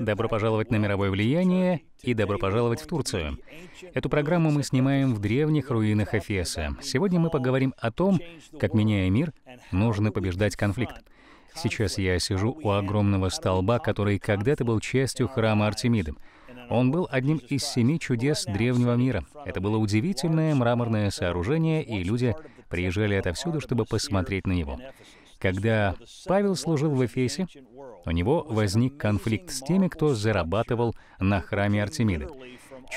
Добро пожаловать на мировое влияние и добро пожаловать в Турцию. Эту программу мы снимаем в древних руинах Эфеса. Сегодня мы поговорим о том, как, меняя мир, нужно побеждать конфликт. Сейчас я сижу у огромного столба, который когда-то был частью храма Артемиды. Он был одним из семи чудес древнего мира. Это было удивительное мраморное сооружение, и люди приезжали отовсюду, чтобы посмотреть на него. Когда Павел служил в Эфесе, у него возник конфликт с теми, кто зарабатывал на храме Артемиды.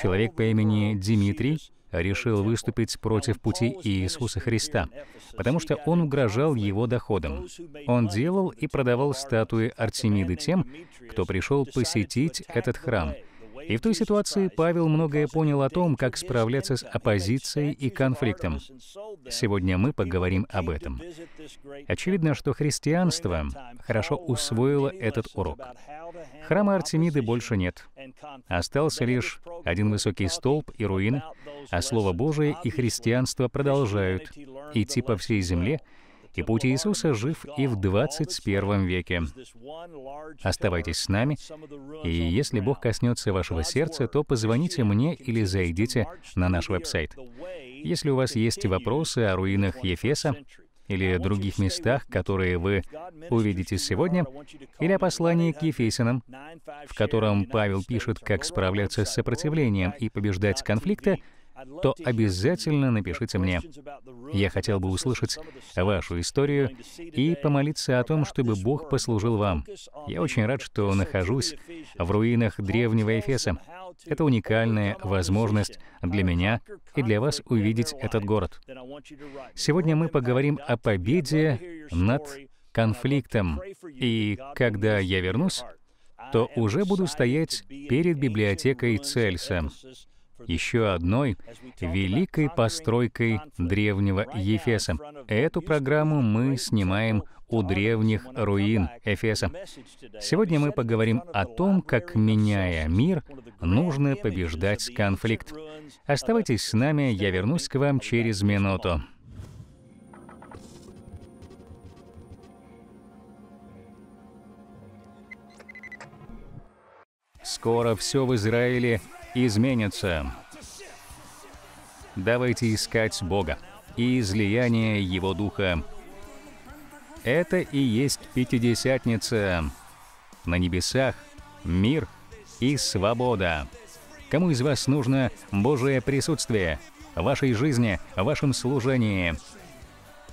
Человек по имени Димитрий решил выступить против пути Иисуса Христа, потому что он угрожал его доходам. Он делал и продавал статуи Артемиды тем, кто пришел посетить этот храм — и в той ситуации Павел многое понял о том, как справляться с оппозицией и конфликтом. Сегодня мы поговорим об этом. Очевидно, что христианство хорошо усвоило этот урок. Храма Артемиды больше нет. Остался лишь один высокий столб и руины, а Слово Божие и христианство продолжают идти по всей земле и путь Иисуса жив и в 21 веке. Оставайтесь с нами, и если Бог коснется вашего сердца, то позвоните мне или зайдите на наш веб-сайт. Если у вас есть вопросы о руинах Ефеса, или других местах, которые вы увидите сегодня, или о послании к Ефесянам, в котором Павел пишет, как справляться с сопротивлением и побеждать конфликты, то обязательно напишите мне. Я хотел бы услышать вашу историю и помолиться о том, чтобы Бог послужил вам. Я очень рад, что нахожусь в руинах древнего Эфеса. Это уникальная возможность для меня и для вас увидеть этот город. Сегодня мы поговорим о победе над конфликтом. И когда я вернусь, то уже буду стоять перед библиотекой Цельса еще одной великой постройкой древнего Ефеса. Эту программу мы снимаем у древних руин Эфеса. Сегодня мы поговорим о том, как, меняя мир, нужно побеждать конфликт. Оставайтесь с нами, я вернусь к вам через минуту. Скоро все в Израиле изменится. Давайте искать Бога и излияние Его Духа. Это и есть Пятидесятница. На небесах мир и свобода. Кому из вас нужно Божие присутствие в вашей жизни, в вашем служении?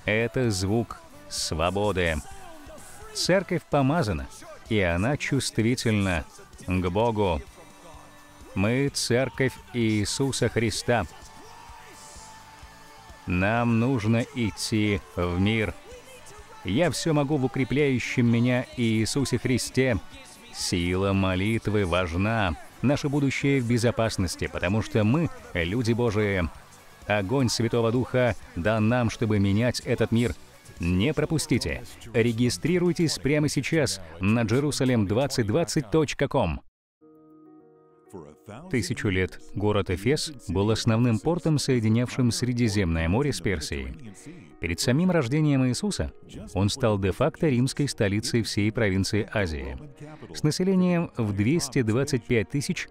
Это звук свободы. Церковь помазана, и она чувствительна к Богу. Мы — Церковь Иисуса Христа. Нам нужно идти в мир. Я все могу в укрепляющем меня Иисусе Христе. Сила молитвы важна. Наше будущее в безопасности, потому что мы — люди Божии. Огонь Святого Духа дан нам, чтобы менять этот мир. Не пропустите. Регистрируйтесь прямо сейчас на jerusalem2020.com. Тысячу лет город Эфес был основным портом, соединявшим Средиземное море с Персией. Перед самим рождением Иисуса он стал де-факто римской столицей всей провинции Азии. С населением в 225 тысяч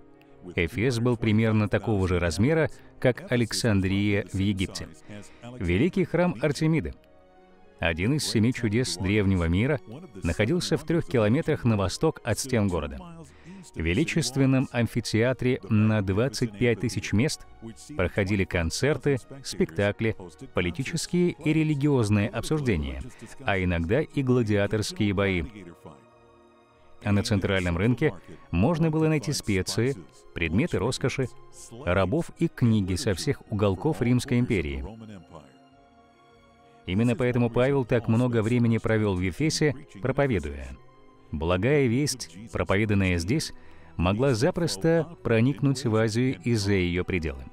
Эфес был примерно такого же размера, как Александрия в Египте. Великий храм Артемиды, один из семи чудес древнего мира, находился в трех километрах на восток от стен города величественном амфитеатре на 25 тысяч мест проходили концерты, спектакли, политические и религиозные обсуждения, а иногда и гладиаторские бои. А на центральном рынке можно было найти специи, предметы роскоши, рабов и книги со всех уголков Римской империи. Именно поэтому Павел так много времени провел в Ефесе, проповедуя — Благая весть, проповеданная здесь, могла запросто проникнуть в Азию и за ее пределы.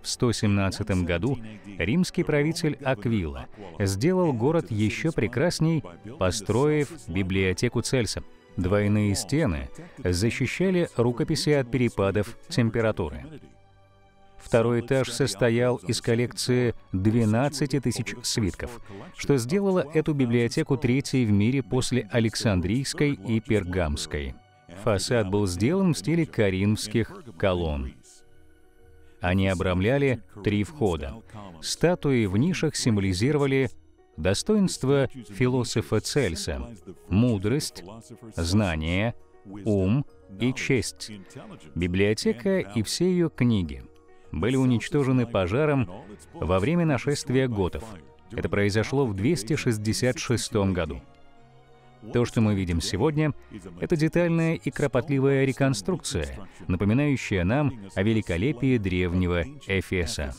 В 117 году римский правитель Аквила сделал город еще прекрасней, построив библиотеку Цельса. Двойные стены защищали рукописи от перепадов температуры. Второй этаж состоял из коллекции 12 тысяч свитков, что сделало эту библиотеку третьей в мире после Александрийской и Пергамской. Фасад был сделан в стиле коринфских колонн. Они обрамляли три входа. Статуи в нишах символизировали достоинство философа Цельса, мудрость, знание, ум и честь, библиотека и все ее книги — были уничтожены пожаром во время нашествия готов. Это произошло в 266 году. То, что мы видим сегодня, это детальная и кропотливая реконструкция, напоминающая нам о великолепии древнего Эфеса.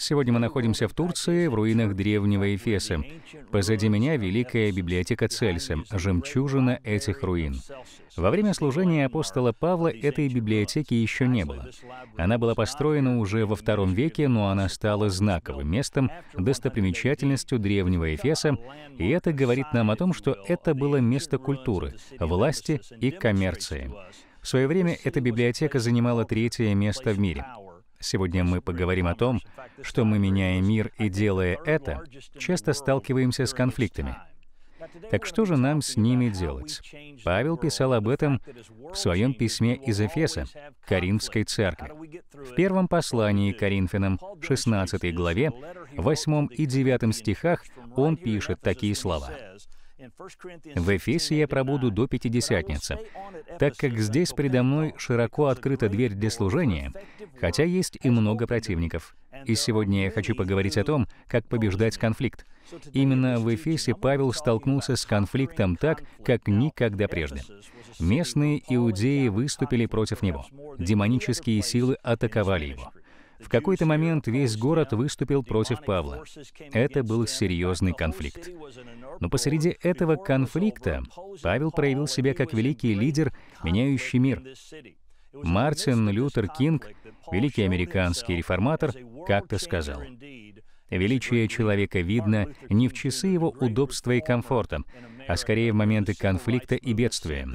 Сегодня мы находимся в Турции, в руинах древнего Эфеса. Позади меня Великая библиотека Цельса, жемчужина этих руин. Во время служения апостола Павла этой библиотеки еще не было. Она была построена уже во втором веке, но она стала знаковым местом, достопримечательностью древнего Эфеса, и это говорит нам о том, что это было место культуры, власти и коммерции. В свое время эта библиотека занимала третье место в мире. Сегодня мы поговорим о том, что мы, меняя мир и делая это, часто сталкиваемся с конфликтами. Так что же нам с ними делать? Павел писал об этом в своем письме из Эфеса, Коринфской церкви. В первом послании Коринфянам, 16 главе, 8 и 9 стихах он пишет такие слова. В Эфесе я пробуду до Пятидесятницы, так как здесь предо мной широко открыта дверь для служения, хотя есть и много противников. И сегодня я хочу поговорить о том, как побеждать конфликт. Именно в Эфесе Павел столкнулся с конфликтом так, как никогда прежде. Местные иудеи выступили против него. Демонические силы атаковали его. В какой-то момент весь город выступил против Павла. Это был серьезный конфликт. Но посреди этого конфликта Павел проявил себя как великий лидер, меняющий мир. Мартин Лютер Кинг, великий американский реформатор, как-то сказал, «Величие человека видно не в часы его удобства и комфорта, а скорее в моменты конфликта и бедствия.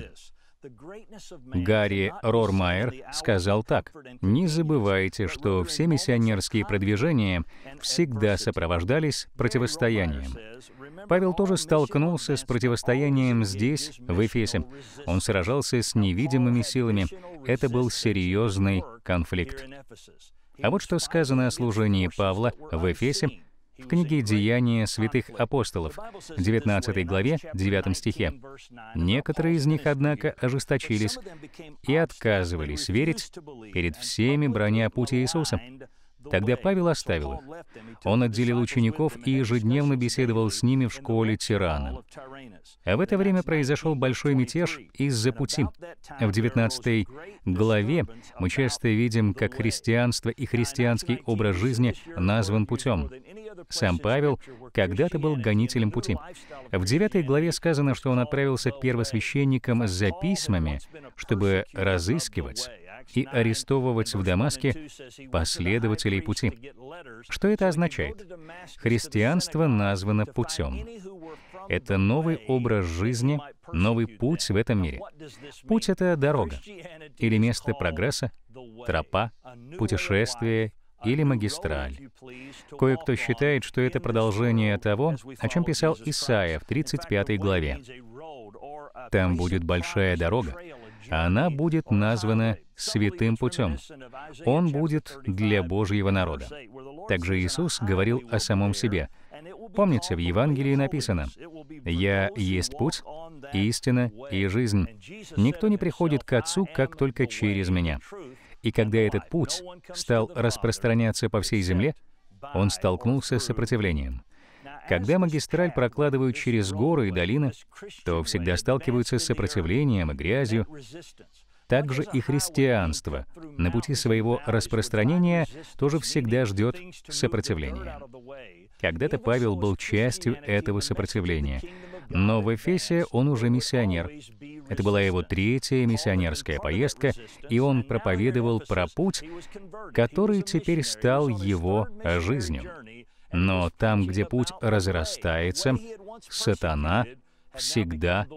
Гарри Рормайер сказал так, «Не забывайте, что все миссионерские продвижения всегда сопровождались противостоянием. Павел тоже столкнулся с противостоянием здесь, в Эфесе. Он сражался с невидимыми силами. Это был серьезный конфликт. А вот что сказано о служении Павла в Эфесе в книге «Деяния святых апостолов», 19 главе, 9 стихе. Некоторые из них, однако, ожесточились и отказывались верить перед всеми броня пути Иисуса. Тогда Павел оставил их. Он отделил учеников и ежедневно беседовал с ними в школе Тирана. А в это время произошел большой мятеж из-за пути. В 19 главе мы часто видим, как христианство и христианский образ жизни назван путем. Сам Павел когда-то был гонителем пути. В 9 главе сказано, что он отправился к первосвященникам за письмами, чтобы разыскивать и арестовывать в Дамаске последователей пути. Что это означает? Христианство названо путем. Это новый образ жизни, новый путь в этом мире. Путь — это дорога или место прогресса, тропа, путешествие или магистраль. Кое-кто считает, что это продолжение того, о чем писал Исаия в 35 главе. Там будет большая дорога, она будет названа святым путем. Он будет для Божьего народа. Также Иисус говорил о самом себе. Помните, в Евангелии написано, «Я есть путь, истина и жизнь. Никто не приходит к Отцу, как только через Меня». И когда этот путь стал распространяться по всей земле, он столкнулся с сопротивлением — когда магистраль прокладывают через горы и долины, то всегда сталкиваются с сопротивлением и грязью. Также и христианство на пути своего распространения тоже всегда ждет сопротивления. Когда-то Павел был частью этого сопротивления, но в Эфесе он уже миссионер. Это была его третья миссионерская поездка, и он проповедовал про путь, который теперь стал его жизнью. Но там, где путь разрастается, сатана всегда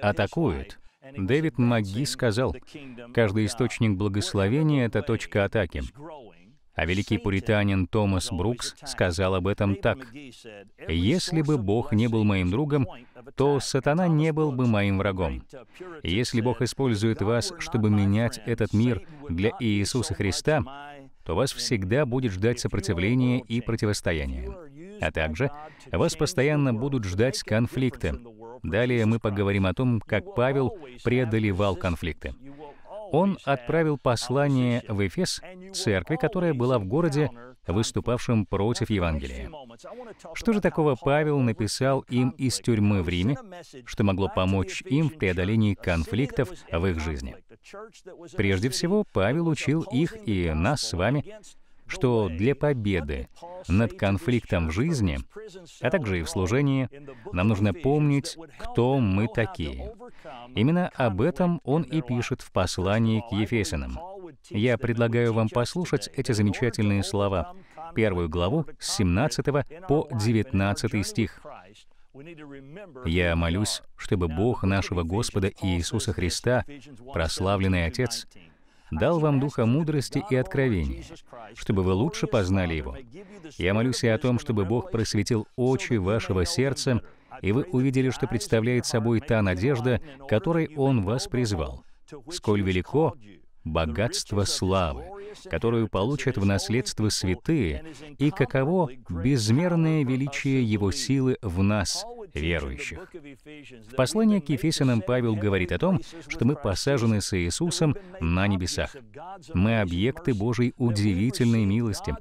атакует. Дэвид Маги сказал, «Каждый источник благословения — это точка атаки». А великий пуританин Томас Брукс сказал об этом так. «Если бы Бог не был моим другом, то сатана не был бы моим врагом. Если Бог использует вас, чтобы менять этот мир для Иисуса Христа, вас всегда будет ждать сопротивление и противостояние. А также вас постоянно будут ждать конфликты. Далее мы поговорим о том, как Павел преодолевал конфликты. Он отправил послание в Эфес, церкви, которая была в городе, выступавшим против Евангелия. Что же такого Павел написал им из тюрьмы в Риме, что могло помочь им в преодолении конфликтов в их жизни? Прежде всего, Павел учил их и нас с вами, что для победы над конфликтом в жизни, а также и в служении, нам нужно помнить, кто мы такие. Именно об этом он и пишет в послании к Ефесиным. Я предлагаю вам послушать эти замечательные слова, первую главу с 17 по 19 стих. Я молюсь, чтобы Бог нашего Господа Иисуса Христа, прославленный Отец, дал вам духа мудрости и откровения, чтобы вы лучше познали Его. Я молюсь и о том, чтобы Бог просветил очи вашего сердца, и вы увидели, что представляет собой та надежда, которой Он вас призвал, сколь велико богатство славы, которую получат в наследство святые, и каково безмерное величие Его силы в нас, верующих. В послании к Ефесянам Павел говорит о том, что мы посажены с Иисусом на небесах. Мы объекты Божьей удивительной милости.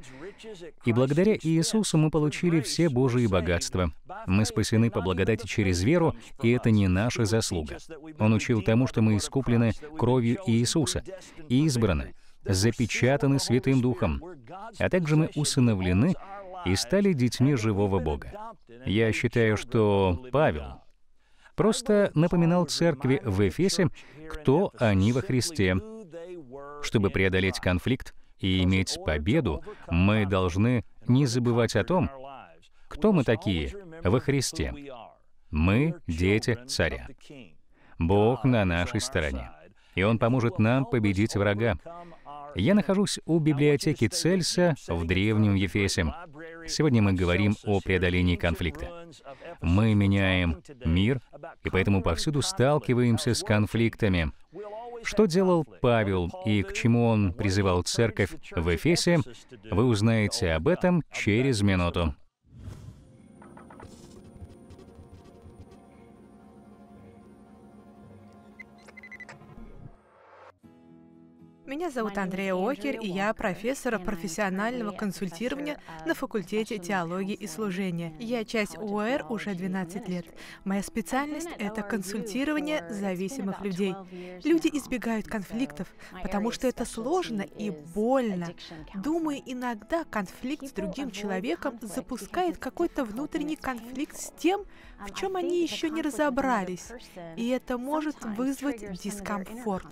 И благодаря Иисусу мы получили все Божьи богатства. Мы спасены по благодати через веру, и это не наша заслуга. Он учил тому, что мы искуплены кровью Иисуса, и избраны, запечатаны Святым Духом, а также мы усыновлены и стали детьми живого Бога. Я считаю, что Павел просто напоминал церкви в Эфесе, кто они во Христе. Чтобы преодолеть конфликт и иметь победу, мы должны не забывать о том, кто мы такие во Христе. Мы — дети царя. Бог на нашей стороне, и Он поможет нам победить врага. Я нахожусь у библиотеки Цельса в Древнем Ефесе. Сегодня мы говорим о преодолении конфликта. Мы меняем мир, и поэтому повсюду сталкиваемся с конфликтами. Что делал Павел и к чему он призывал церковь в Эфесе, вы узнаете об этом через минуту. Меня зовут Андрея Окер, и я профессор профессионального консультирования на а, факультете теологии и служения. Я часть ОР уже 12 лет. Моя специальность — это консультирование зависимых людей. Люди избегают конфликтов, потому что это сложно и больно. Думаю, иногда конфликт с другим человеком запускает какой-то внутренний конфликт с тем, Um, в чем они еще не разобрались, и это может вызвать дискомфорт.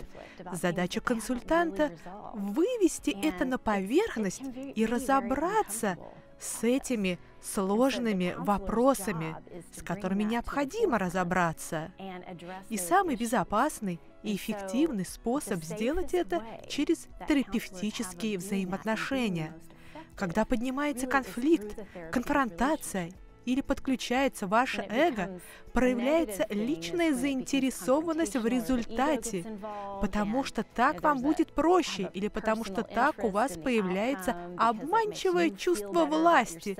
Задача консультанта — вывести это на поверхность и разобраться с этими сложными вопросами, с которыми необходимо разобраться. И самый безопасный и эффективный способ сделать это через терапевтические взаимоотношения. Когда поднимается конфликт, конфронтация или подключается ваше эго, проявляется личная заинтересованность в результате, потому что так вам будет проще или потому что так у вас появляется обманчивое чувство власти.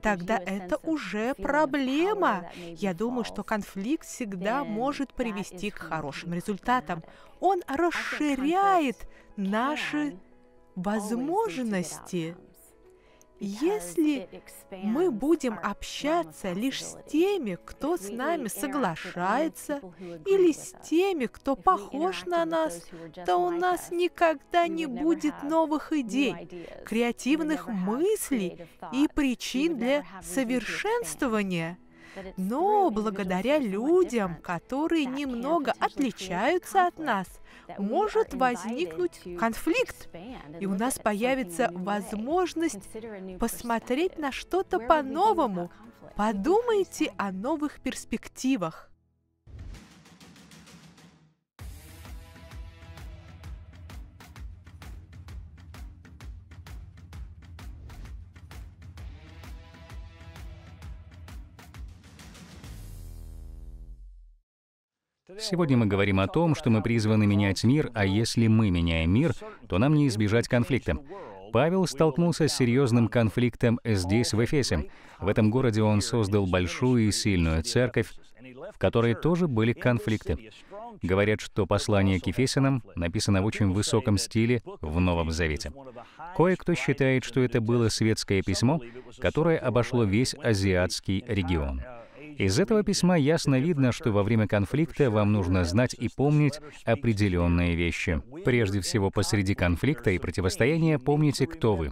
Тогда это уже проблема. Я думаю, что конфликт всегда может привести к хорошим результатам. Он расширяет наши возможности если мы будем общаться лишь с теми, кто с нами соглашается, или с теми, кто похож на нас, то у нас никогда не будет новых идей, креативных мыслей и причин для совершенствования. Но благодаря людям, которые немного отличаются от нас – может возникнуть конфликт, и у нас появится возможность посмотреть на что-то по-новому. Подумайте о новых перспективах. Сегодня мы говорим о том, что мы призваны менять мир, а если мы меняем мир, то нам не избежать конфликта. Павел столкнулся с серьезным конфликтом здесь, в Эфесе. В этом городе он создал большую и сильную церковь, в которой тоже были конфликты. Говорят, что послание к Ефесянам написано в очень высоком стиле в Новом Завете. Кое-кто считает, что это было светское письмо, которое обошло весь азиатский регион. Из этого письма ясно видно, что во время конфликта вам нужно знать и помнить определенные вещи. Прежде всего, посреди конфликта и противостояния помните, кто вы.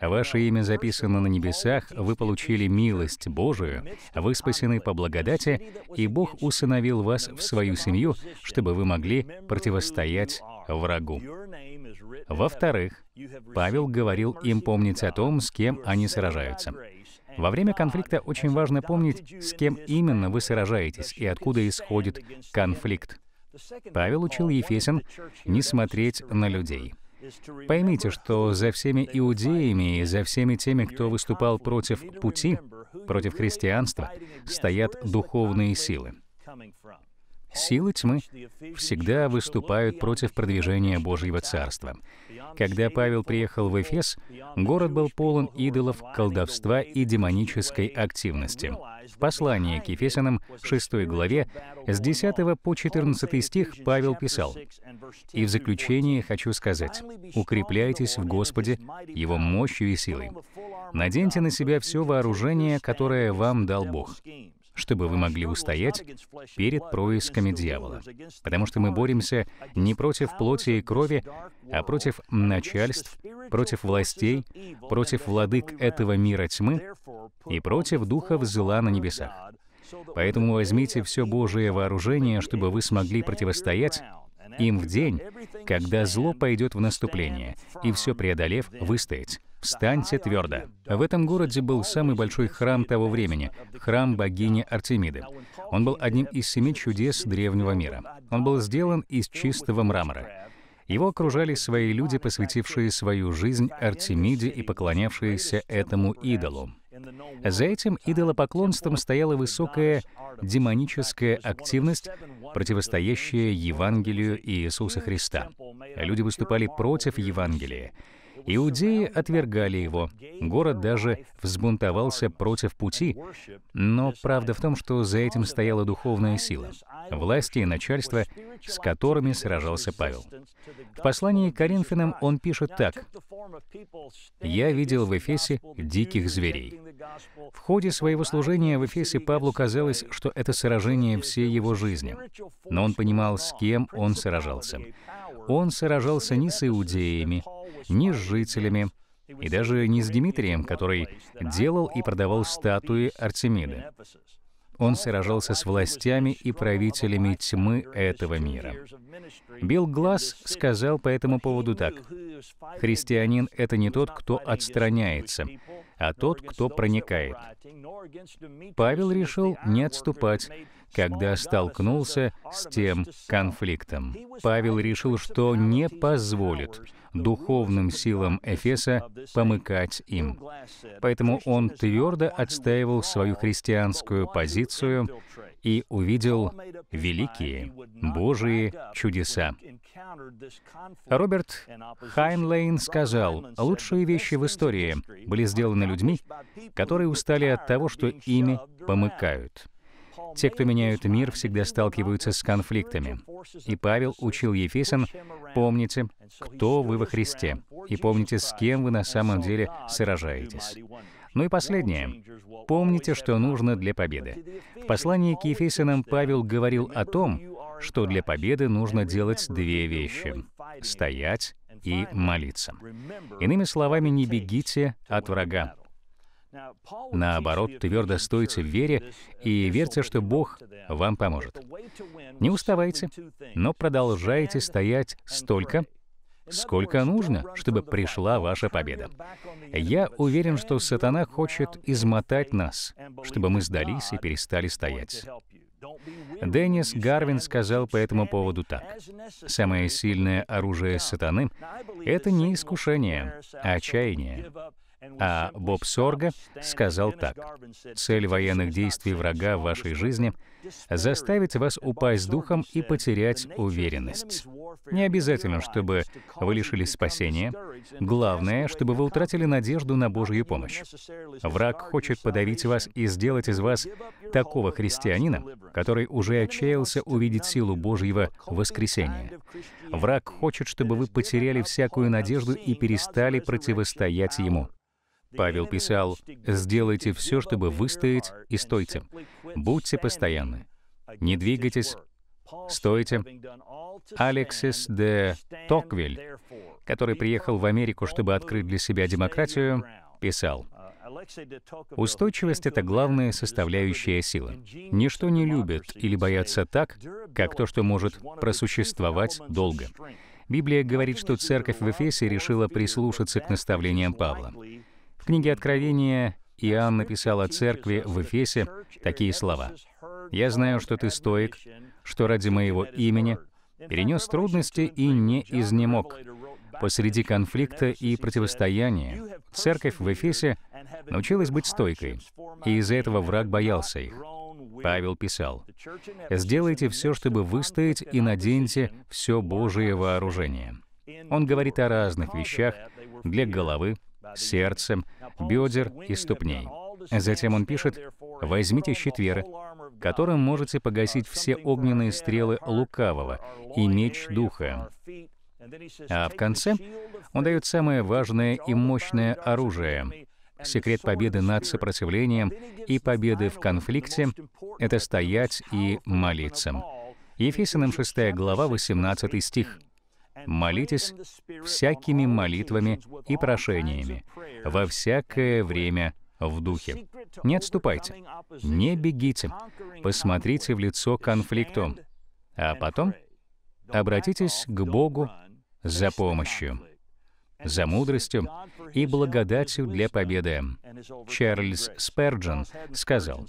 Ваше имя записано на небесах, вы получили милость Божию, вы спасены по благодати, и Бог усыновил вас в свою семью, чтобы вы могли противостоять врагу. Во-вторых, Павел говорил им помнить о том, с кем они сражаются. Во время конфликта очень важно помнить, с кем именно вы сражаетесь и откуда исходит конфликт. Павел учил Ефесин не смотреть на людей. Поймите, что за всеми иудеями и за всеми теми, кто выступал против пути, против христианства, стоят духовные силы. Силы тьмы всегда выступают против продвижения Божьего Царства. Когда Павел приехал в Эфес, город был полон идолов, колдовства и демонической активности. В послании к Ефесянам 6 главе с 10 по 14 стих Павел писал, «И в заключение хочу сказать, укрепляйтесь в Господе, Его мощью и силой. Наденьте на себя все вооружение, которое вам дал Бог, чтобы вы могли устоять перед происками дьявола. Потому что мы боремся не против плоти и крови, а против начальств, против властей, против владык этого мира тьмы и против духов зла на небесах. Поэтому возьмите все Божие вооружение, чтобы вы смогли противостоять им в день, когда зло пойдет в наступление, и все преодолев, выстоять. Встаньте твердо. В этом городе был самый большой храм того времени, храм богини Артемиды. Он был одним из семи чудес древнего мира. Он был сделан из чистого мрамора. Его окружали свои люди, посвятившие свою жизнь Артемиде и поклонявшиеся этому идолу. За этим идолопоклонством стояла высокая демоническая активность, противостоящая Евангелию Иисуса Христа. Люди выступали против Евангелия. Иудеи отвергали его. Город даже взбунтовался против пути. Но правда в том, что за этим стояла духовная сила, власти и начальство, с которыми сражался Павел. В послании к Коринфянам он пишет так. «Я видел в Эфесе диких зверей, в ходе своего служения в Эфесе Павлу казалось, что это сражение всей его жизни. Но он понимал, с кем он сражался. Он сражался не с иудеями, не с жителями, и даже не с Дмитрием, который делал и продавал статуи Артемиды. Он сражался с властями и правителями тьмы этого мира. Билл Глаз сказал по этому поводу так. «Христианин — это не тот, кто отстраняется а тот, кто проникает. Павел решил не отступать когда столкнулся с тем конфликтом. Павел решил, что не позволит духовным силам Эфеса помыкать им. Поэтому он твердо отстаивал свою христианскую позицию и увидел великие Божьи чудеса. Роберт Хайнлейн сказал, «Лучшие вещи в истории были сделаны людьми, которые устали от того, что ими помыкают». Те, кто меняют мир, всегда сталкиваются с конфликтами. И Павел учил Ефесин, помните, кто вы во Христе, и помните, с кем вы на самом деле сражаетесь. Ну и последнее. Помните, что нужно для победы. В послании к Ефесянам Павел говорил о том, что для победы нужно делать две вещи — стоять и молиться. Иными словами, не бегите от врага, Наоборот, твердо стойте в вере и верьте, что Бог вам поможет. Не уставайте, но продолжайте стоять столько, сколько нужно, чтобы пришла ваша победа. Я уверен, что сатана хочет измотать нас, чтобы мы сдались и перестали стоять. Деннис Гарвин сказал по этому поводу так. «Самое сильное оружие сатаны — это не искушение, а отчаяние. А Боб Сорга сказал так. «Цель военных действий врага в вашей жизни — заставить вас упасть духом и потерять уверенность. Не обязательно, чтобы вы лишились спасения. Главное, чтобы вы утратили надежду на Божью помощь. Враг хочет подавить вас и сделать из вас такого христианина, который уже отчаялся увидеть силу Божьего воскресения. Враг хочет, чтобы вы потеряли всякую надежду и перестали противостоять ему. Павел писал, «Сделайте все, чтобы выстоять, и стойте. Будьте постоянны. Не двигайтесь, стойте». Алексис де Токвиль, который приехал в Америку, чтобы открыть для себя демократию, писал, Устойчивость — это главная составляющая силы. Ничто не любят или боятся так, как то, что может просуществовать долго. Библия говорит, что церковь в Эфесе решила прислушаться к наставлениям Павла книге Откровения Иоанн написал о церкви в Эфесе такие слова. «Я знаю, что ты стоик, что ради моего имени перенес трудности и не изнемог. Посреди конфликта и противостояния церковь в Эфесе научилась быть стойкой, и из-за этого враг боялся их. Павел писал, «Сделайте все, чтобы выстоять, и наденьте все Божие вооружение». Он говорит о разных вещах для головы, сердцем, бедер и ступней. Затем он пишет, «Возьмите щит веры, которым можете погасить все огненные стрелы лукавого и меч духа». А в конце он дает самое важное и мощное оружие. Секрет победы над сопротивлением и победы в конфликте — это стоять и молиться. Ефесиным 6 глава, 18 стих молитесь всякими молитвами и прошениями во всякое время в духе. Не отступайте, не бегите, посмотрите в лицо конфликту, а потом обратитесь к Богу за помощью, за мудростью и благодатью для победы. Чарльз Сперджен сказал,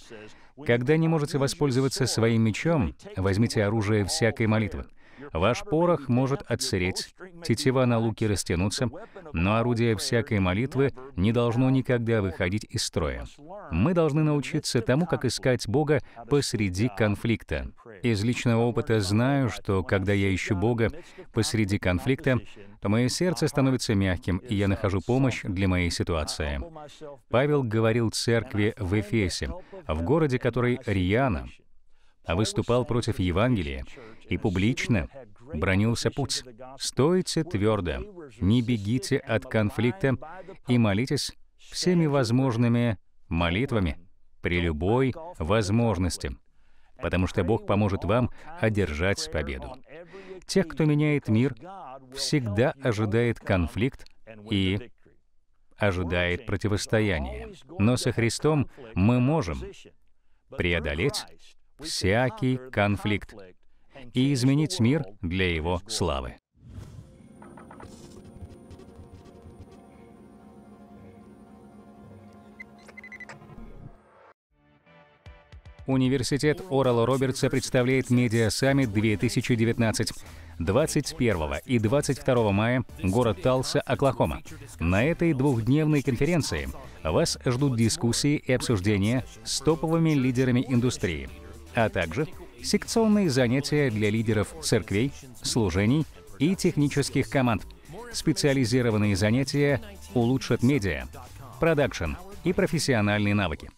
«Когда не можете воспользоваться своим мечом, возьмите оружие всякой молитвы. Ваш порох может отсыреть, тетива на луке растянуться, но орудие всякой молитвы не должно никогда выходить из строя. Мы должны научиться тому, как искать Бога посреди конфликта. Из личного опыта знаю, что когда я ищу Бога посреди конфликта, то мое сердце становится мягким, и я нахожу помощь для моей ситуации. Павел говорил церкви в Эфесе, в городе, который Риана, выступал против Евангелия и публично бронился Пуц. «Стойте твердо, не бегите от конфликта и молитесь всеми возможными молитвами при любой возможности, потому что Бог поможет вам одержать победу. Тех, кто меняет мир, всегда ожидает конфликт и ожидает противостояние. Но со Христом мы можем преодолеть всякий конфликт, и изменить мир для Его славы. Университет Орала Робертса представляет медиа-саммит 2019. 21 и 22 мая город Талса, Оклахома. На этой двухдневной конференции вас ждут дискуссии и обсуждения с топовыми лидерами индустрии, а также секционные занятия для лидеров церквей, служений и технических команд. Специализированные занятия улучшат медиа, продакшн и профессиональные навыки.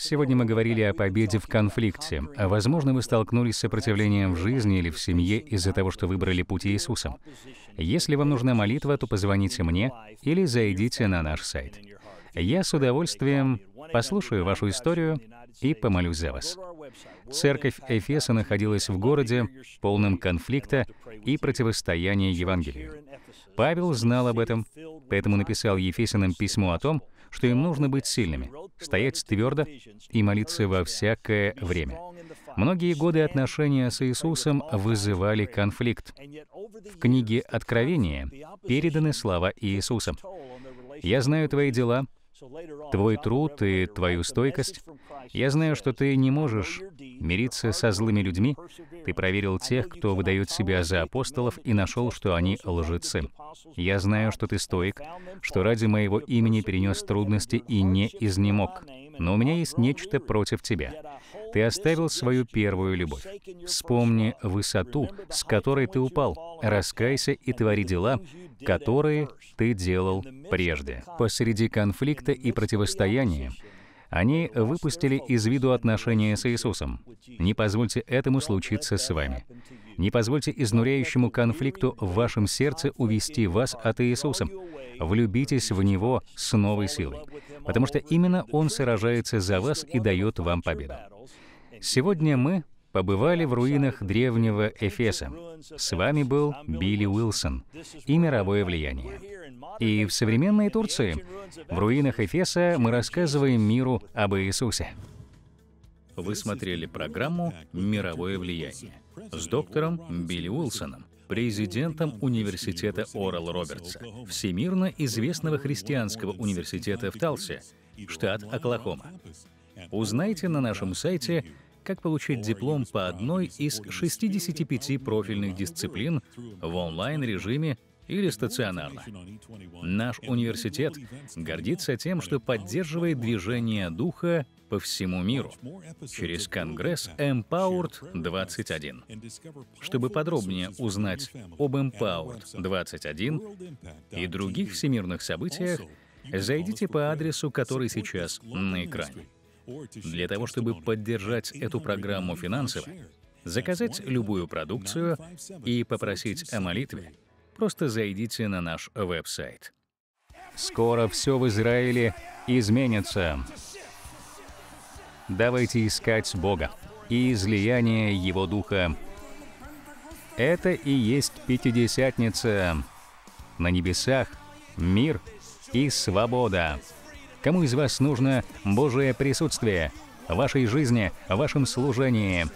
Сегодня мы говорили о победе в конфликте. А возможно, вы столкнулись с сопротивлением в жизни или в семье из-за того, что выбрали путь Иисуса. Если вам нужна молитва, то позвоните мне или зайдите на наш сайт. Я с удовольствием послушаю вашу историю и помолюсь за вас. Церковь Эфеса находилась в городе, полном конфликта и противостояния Евангелию. Павел знал об этом, поэтому написал Ефесиным письмо о том, что им нужно быть сильными, стоять твердо и молиться во всякое время. Многие годы отношения с Иисусом вызывали конфликт. В книге Откровения переданы слова Иисуса. «Я знаю твои дела, твой труд и твою стойкость. Я знаю, что ты не можешь мириться со злыми людьми. Ты проверил тех, кто выдает себя за апостолов, и нашел, что они лжецы. Я знаю, что ты стоик, что ради моего имени перенес трудности и не изнемог но у меня есть нечто против тебя. Ты оставил свою первую любовь. Вспомни высоту, с которой ты упал. Раскайся и твори дела, которые ты делал прежде. Посреди конфликта и противостояния они выпустили из виду отношения с Иисусом. Не позвольте этому случиться с вами. Не позвольте изнуряющему конфликту в вашем сердце увести вас от Иисуса. Влюбитесь в Него с новой силой, потому что именно Он сражается за вас и дает вам победу. Сегодня мы побывали в руинах древнего Эфеса. С вами был Билли Уилсон и мировое влияние. И в современной Турции, в руинах Эфеса, мы рассказываем миру об Иисусе. Вы смотрели программу «Мировое влияние» с доктором Билли Уилсоном, президентом университета Орал Робертса, всемирно известного христианского университета в Талсе, штат Оклахома. Узнайте на нашем сайте, как получить диплом по одной из 65 профильных дисциплин в онлайн-режиме или стационарно. Наш университет гордится тем, что поддерживает движение духа по всему миру через Конгресс Empowered 21. Чтобы подробнее узнать об Empowered 21 и других всемирных событиях, зайдите по адресу, который сейчас на экране. Для того, чтобы поддержать эту программу финансово, заказать любую продукцию и попросить о молитве, просто зайдите на наш веб-сайт. Скоро все в Израиле изменится. Давайте искать Бога и излияние Его Духа. Это и есть Пятидесятница. На небесах мир и свобода. Кому из вас нужно Божие присутствие в вашей жизни, в вашем служении?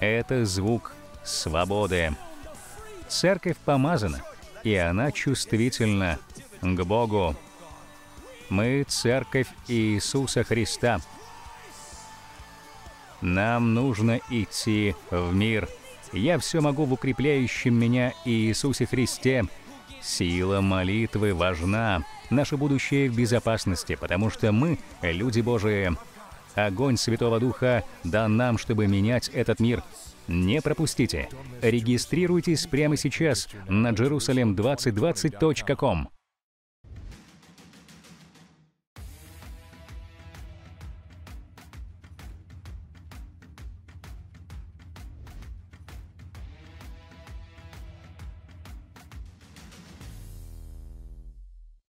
Это звук свободы. Церковь помазана, и она чувствительна к Богу. Мы — Церковь Иисуса Христа. Нам нужно идти в мир. Я все могу в укрепляющем меня Иисусе Христе. Сила молитвы важна. Наше будущее в безопасности, потому что мы — люди Божии. Огонь Святого Духа дан нам, чтобы менять этот мир. Не пропустите. Регистрируйтесь прямо сейчас на jerusalem2020.com.